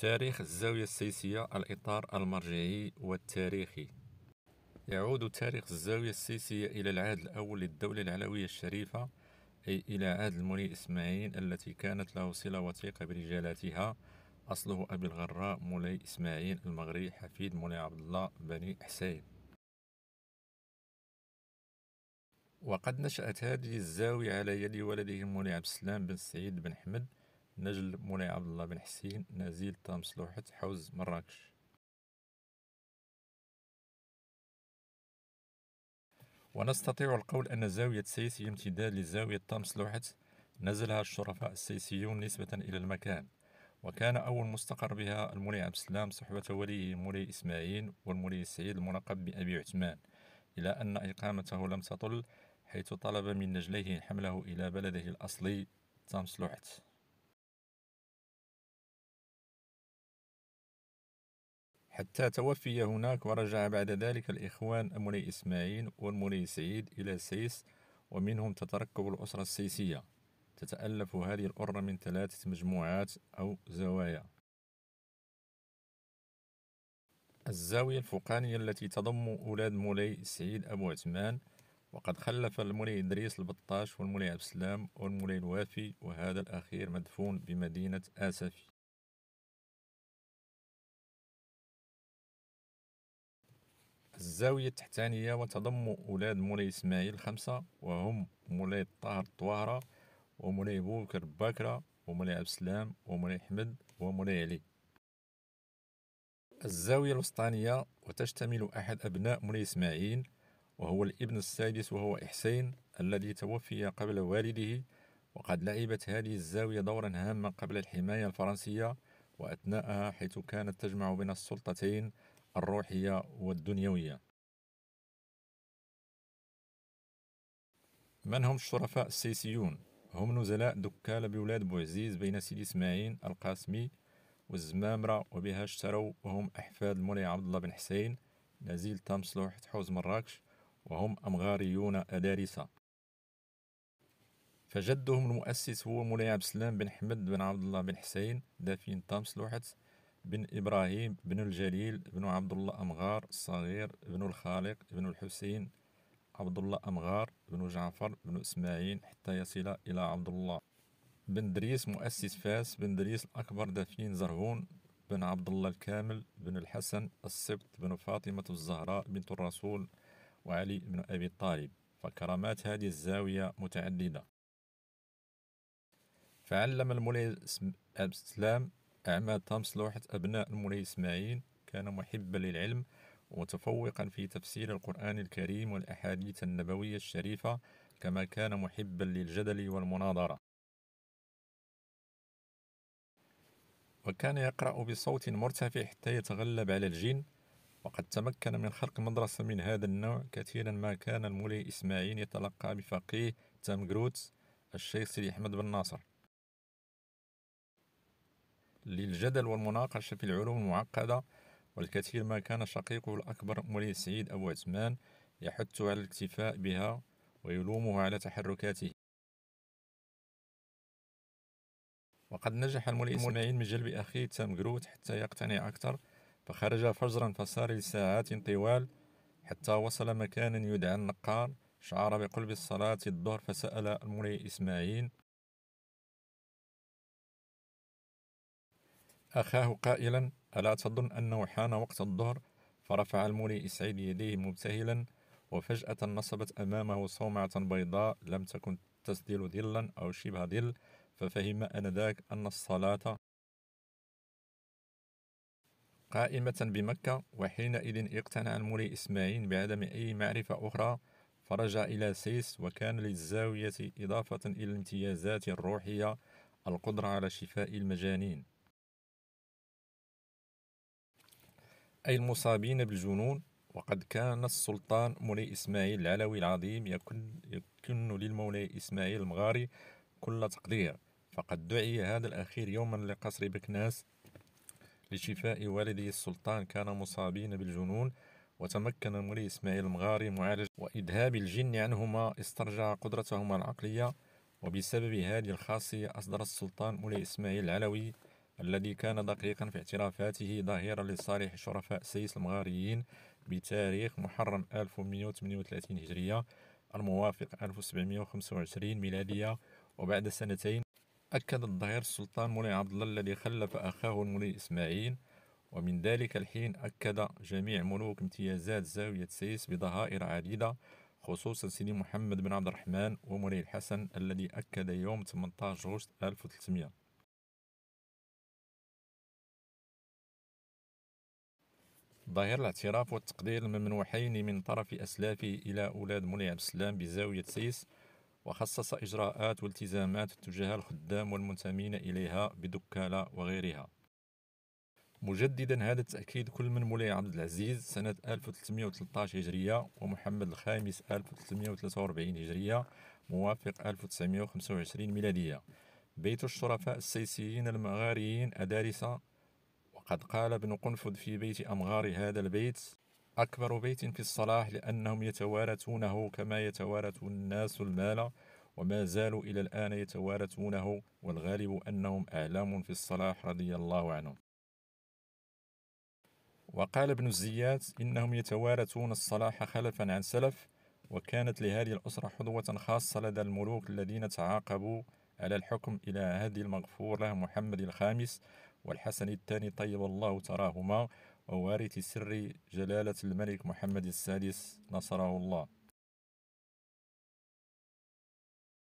تاريخ الزاوية السيسية الإطار المرجعي والتاريخي يعود تاريخ الزاوية السيسية إلى العهد الأول للدولة العلوية الشريفة أي إلى عهد المولي إسماعيل التي كانت له صلة وثيقة برجالاتها أصله أبي الغراء مولاي إسماعيل المغري حفيد مولاي عبد الله بني حسين وقد نشأت هذه الزاوية على يد ولده مولاي عبد السلام بن سعيد بن حمد نجل مولاي عبد الله بن حسين نزيل طامس لوحت حوز مراكش ونستطيع القول أن زاوية سيسي امتداد لزاوية طامس لوحت نزلها الشرفاء السيسيون نسبة إلى المكان وكان أول مستقر بها المولي عبد السلام صحبة وليه المولي إسماعيل والمولي السعيد الملقب بأبي عثمان إلى أن إقامته لم تطل حيث طلب من نجليه حمله إلى بلده الأصلي لوحت حتى توفي هناك ورجع بعد ذلك الإخوان المولي إسماعيل والمولي سعيد إلى سيس ومنهم تتركب الأسرة السيسية تتألف هذه الأرة من ثلاثة مجموعات أو زوايا الزاوية الفوقانية التي تضم أولاد مولي سعيد أبو عثمان وقد خلف المولي إدريس البطاش والمولي عبد السلام والمولي الوافي وهذا الأخير مدفون بمدينة آسفي الزاوية التحتانية وتضم أولاد مولاي إسماعيل الخمسة وهم مولاي طاهر الطواهرة ومولاي بوكر باكرة ومولاي عبد السلام ومولاي أحمد ومولاي علي الزاوية الوسطانية وتشتمل أحد أبناء مولاي إسماعيل وهو الابن السادس وهو إحسين الذي توفي قبل والده وقد لعبت هذه الزاوية دورا هاما قبل الحماية الفرنسية وأثناءها حيث كانت تجمع بين السلطتين الروحية والدنيوية من هم الشرفاء السيسيون؟ هم نزلاء دكال بولاد بوعزيز بين سيدي إسماعيل القاسمي والزمامرة وبها اشتروا وهم أحفاد المولي عبد الله بن حسين نزيل تام صلوح تحوز مراكش وهم أمغاريون أدارسة فجدهم المؤسس هو مولاي عبد السلام بن حمد بن عبد الله بن حسين دافين تام صلوحت بن إبراهيم بن الجليل بن عبد الله أمغار الصغير بن الخالق بن الحسين عبد الله أمغار بن جعفر بن إسماعيل حتى يصل إلى عبد الله بن دريس مؤسس فاس بن دريس الأكبر دفين زرهون بن عبد الله الكامل بن الحسن السبت بن فاطمة الزهراء بنت الرسول وعلي بن أبي طالب فكرامات هذه الزاوية متعددة فعلم المولى الإسلام أعمال تامس لوحة أبناء المولي إسماعيل كان محبا للعلم ومتفوقا في تفسير القرآن الكريم والأحاديث النبوية الشريفة كما كان محبا للجدل والمناظرة وكان يقرأ بصوت مرتفع حتى يتغلب على الجن وقد تمكن من خلق مدرسة من هذا النوع كثيرا ما كان المولي إسماعيل يتلقى بفقيه تامغروت الشيخ سيدي أحمد بن ناصر للجدل والمناقشة في العلوم المعقدة والكثير ما كان شقيقه الأكبر مولي سعيد أبو عثمان يحث على الاكتفاء بها ويلومه على تحركاته وقد نجح المولي إسماعيل من جلب أخيه جروت حتى يقتنع أكثر فخرج فجرا فسار لساعات طوال حتى وصل مكان يدعى النقار شعر بقلب الصلاة الظهر فسأل المولي إسماعيل أخاه قائلا ألا تظن أنه حان وقت الظهر فرفع المولي إسعيد يديه مبتهلا وفجأة نصبت أمامه صومعة بيضاء لم تكن تسدل ظلا أو شبه ظل ففهم آنذاك أن الصلاة قائمة بمكة وحينئذ اقتنع المولي إسماعيل بعدم أي معرفة أخرى فرجع إلى سيس وكان للزاوية إضافة إلى الامتيازات الروحية القدرة على شفاء المجانين أي المصابين بالجنون وقد كان السلطان مولاي إسماعيل العلوي العظيم يكن, يكن للمولاي إسماعيل المغاري كل تقدير فقد دعي هذا الأخير يوما لقصر بكناس لشفاء والده السلطان كان مصابين بالجنون وتمكن مولاي إسماعيل المغاري معالج وإذهاب الجن عنهما استرجع قدرتهما العقلية وبسبب هذه الخاصية أصدر السلطان مولاي إسماعيل العلوي الذي كان دقيقا في اعترافاته ظهيرا لصالح شرفاء سيس المغاريين بتاريخ محرم 1138 هجرية الموافق 1725 ميلادية وبعد سنتين أكد الظهير السلطان مولاي عبد الله الذي خلف أخاه المولاي إسماعيل ومن ذلك الحين أكد جميع ملوك امتيازات زاوية سيس بظهائر عديدة خصوصا سيدي محمد بن عبد الرحمن ومولاي الحسن الذي أكد يوم 18 غشت 1300 ظاهر الاعتراف والتقدير الممنوحين من طرف أسلافه إلى أولاد مولي عبد السلام بزاوية سيس وخصص إجراءات والتزامات تجاه الخدام والمنتمين إليها بدكالة وغيرها مجددا هذا التأكيد كل من مولاي عبد العزيز سنة 1313 هجرية ومحمد الخامس 1343 هجرية موافق 1925 ميلادية بيت الشرفاء السيسيين المغاريين أدارسة قد قال ابن قنفذ في بيت أمغار هذا البيت أكبر بيت في الصلاح لأنهم يتوارثونه كما يتوارث الناس المال وما زالوا إلى الآن يتوارثونه والغالب أنهم أعلام في الصلاح رضي الله عنهم وقال ابن الزيات إنهم يتوارثون الصلاح خلفا عن سلف وكانت لهذه الأسرة حظوة خاصة لدى الملوك الذين تعاقبوا على الحكم إلى عهد المغفور له محمد الخامس والحسن الثاني طيب الله تراهما ووارث سر جلالة الملك محمد السادس نصره الله